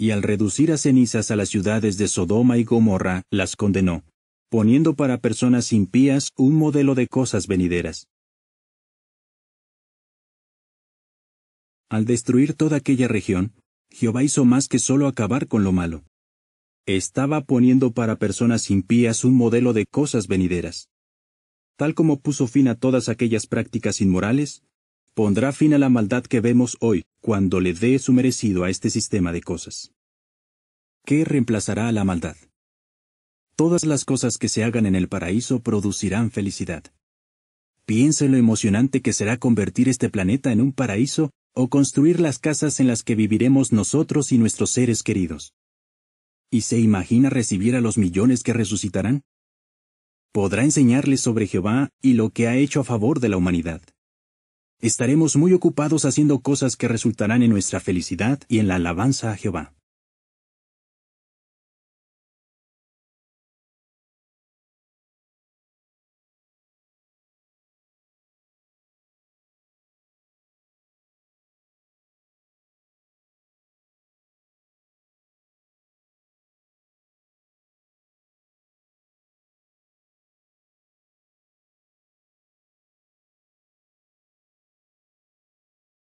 y al reducir a cenizas a las ciudades de Sodoma y Gomorra, las condenó, poniendo para personas impías un modelo de cosas venideras. Al destruir toda aquella región, Jehová hizo más que solo acabar con lo malo. Estaba poniendo para personas impías un modelo de cosas venideras. Tal como puso fin a todas aquellas prácticas inmorales, pondrá fin a la maldad que vemos hoy, cuando le dé su merecido a este sistema de cosas. ¿Qué reemplazará a la maldad? Todas las cosas que se hagan en el paraíso producirán felicidad. Piensa en lo emocionante que será convertir este planeta en un paraíso, o construir las casas en las que viviremos nosotros y nuestros seres queridos. ¿Y se imagina recibir a los millones que resucitarán? Podrá enseñarles sobre Jehová y lo que ha hecho a favor de la humanidad. Estaremos muy ocupados haciendo cosas que resultarán en nuestra felicidad y en la alabanza a Jehová.